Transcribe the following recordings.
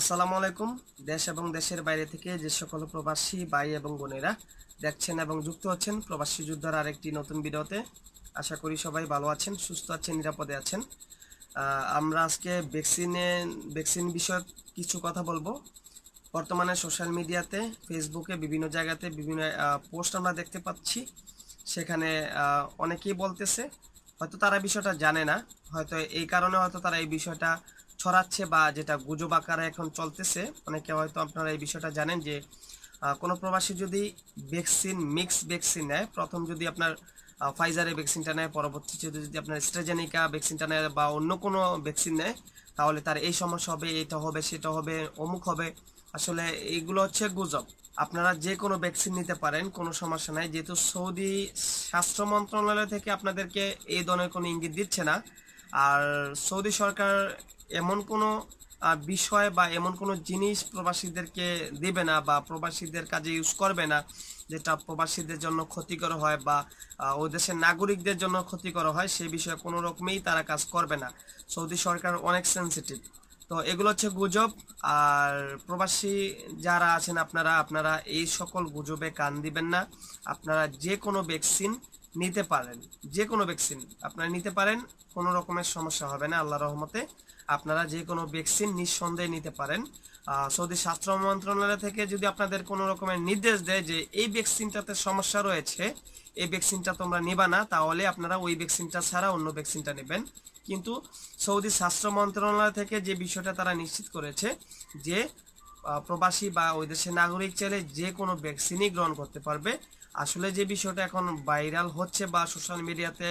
আসসালামু আলাইকুম দেশ এবং দেশের বাইরে থেকে যে সকল প্রবাসী ভাই এবং বোনেরা দেখছেন এবং যুক্ত হচ্ছেন প্রবাসী যুদ্ধার আরেকটি নতুন ভিডিওতে আশা করি সবাই ভালো আছেন সুস্থ আছেন নিরাপদে আছেন আমরা আজকে ভ্যাকসিনে ভ্যাকসিন বিষয়ক কিছু কথা বলবো বর্তমানে সোশ্যাল মিডিয়াতে ফেসবুকে বিভিন্ন জায়গাতে বিভিন্ন পোস্ট আমরা দেখতে পাচ্ছি সেখানে অনেকেই বলতেছে হয়তো তারা বিষয়টা জানে না হয়তো এই কারণে হয়তো তারা এই বিষয়টা ছড়াচ্ছে বা যেটা গুজব আকারে এখন চলতেছে অনেকে হয়তো আপনারা এই বিষয়টা জানেন যে কোনো প্রবাসী যদি ভ্যাকসিন মিক্স ভ্যাকসিন নেয় প্রথম যদি আপনার ফাইজারের ভ্যাকসিনটা নেয় পরবর্তীতে যদি আপনার স্ট্রেজেনিকা ভ্যাকসিনটা নেয় বা অন্য কোনো ভ্যাকসিন নেয় তাহলে তার এই সমস্যা হবে এটা হবে সেটা হবে অমুক হবে আসলে এগুলো হচ্ছে গুজব আপনারা যে কোনো ভ্যাকসিন নিতে পারেন কোনো সমস্যা নাই যেহেতু সৌদি স্বাস্থ্য মন্ত্রণালয় থেকে আপনাদেরকে এই ধরনের কোনো ইঙ্গিত দিচ্ছে না আর সৌদি সরকার এমন কোনো বিষয় বা এমন কোনো জিনিস প্রবাসীদেরকে দেবে না বা প্রবাসীদের কাজে ইউজ করবে না যেটা প্রবাসীদের জন্য ক্ষতিকর হয় বা ও দেশের নাগরিকদের জন্য ক্ষতিকর হয় সেই বিষয়ে কোনো রকমেই তারা কাজ করবে না সৌদি সরকার অনেক সেন্সিটিভ তো এগুলো হচ্ছে গুজব আর প্রবাসী যারা আছেন আপনারা আপনারা এই সকল গুজবে কান দিবেন না আপনারা যে কোনো ভ্যাকসিন নিতে পারেন যে কোনো ভ্যাকসিন আপনারা নিতে পারেন কোনো রকমের সমস্যা হবে না আল্লাহ রহমতে আপনারা যে কোনো ভ্যাকসিন নিঃসন্দেহে নিতে পারেন সৌদি স্বাস্থ্য মন্ত্রণালয় থেকে যদি আপনাদের কোনো রকমের নির্দেশ দেয় যে এই ভ্যাকসিনটাতে সমস্যা রয়েছে এই ভ্যাকসিনটা তোমরা নিবা না তাহলে আপনারা ওই ভ্যাকসিনটা ছাড়া অন্য ভ্যাকসিনটা নেবেন কিন্তু সৌদি স্বাস্থ্য মন্ত্রণালয় থেকে যে বিষয়টা তারা নিশ্চিত করেছে যে প্রবাসী বা ওই দেশের নাগরিক চাইলে যে কোনো ভ্যাকসিনই গ্রহণ করতে পারবে আসলে যে বিষয়টা এখন ভাইরাল হচ্ছে বা সোশ্যাল মিডিয়াতে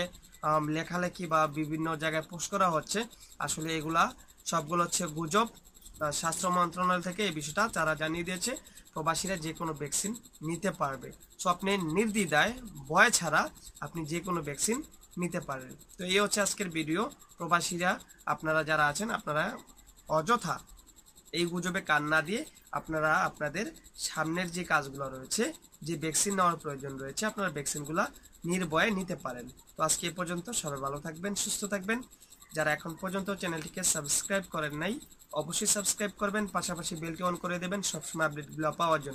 লেখালেখি বা বিভিন্ন জায়গায় পোস্ট করা হচ্ছে আসলে এগুলা সবগুলো হচ্ছে গুজব স্বাস্থ্য মন্ত্রণালয় থেকে এই বিষয়টা তারা জানিয়ে দিয়েছে প্রবাসীরা যে কোনো ভ্যাকসিন নিতে পারবে সো আপনি নির্দ্বিধায় ভয় ছাড়া আপনি যে কোনো ভ্যাকসিন নিতে পারেন তো এই হচ্ছে আজকের ভিডিও প্রবাসীরা আপনারা যারা আছেন আপনারা অযথা এই গুজবে কান না দিয়ে আপনারা আপনাদের সামনের যে কাজগুলো রয়েছে যে ভ্যাকসিন নেওয়ার প্রয়োজন রয়েছে আপনারা ভ্যাকসিনগুলো নির্ভয়ে নিতে পারেন তো আজকে এ পর্যন্ত সবাই ভালো থাকবেন সুস্থ থাকবেন যারা এখন পর্যন্ত চ্যানেলটিকে সাবস্ক্রাইব করেন নাই অবশ্যই সাবস্ক্রাইব করবেন পাশাপাশি বেলটি অন করে দেবেন সবসময় আপডেটগুলো পাওয়ার জন্য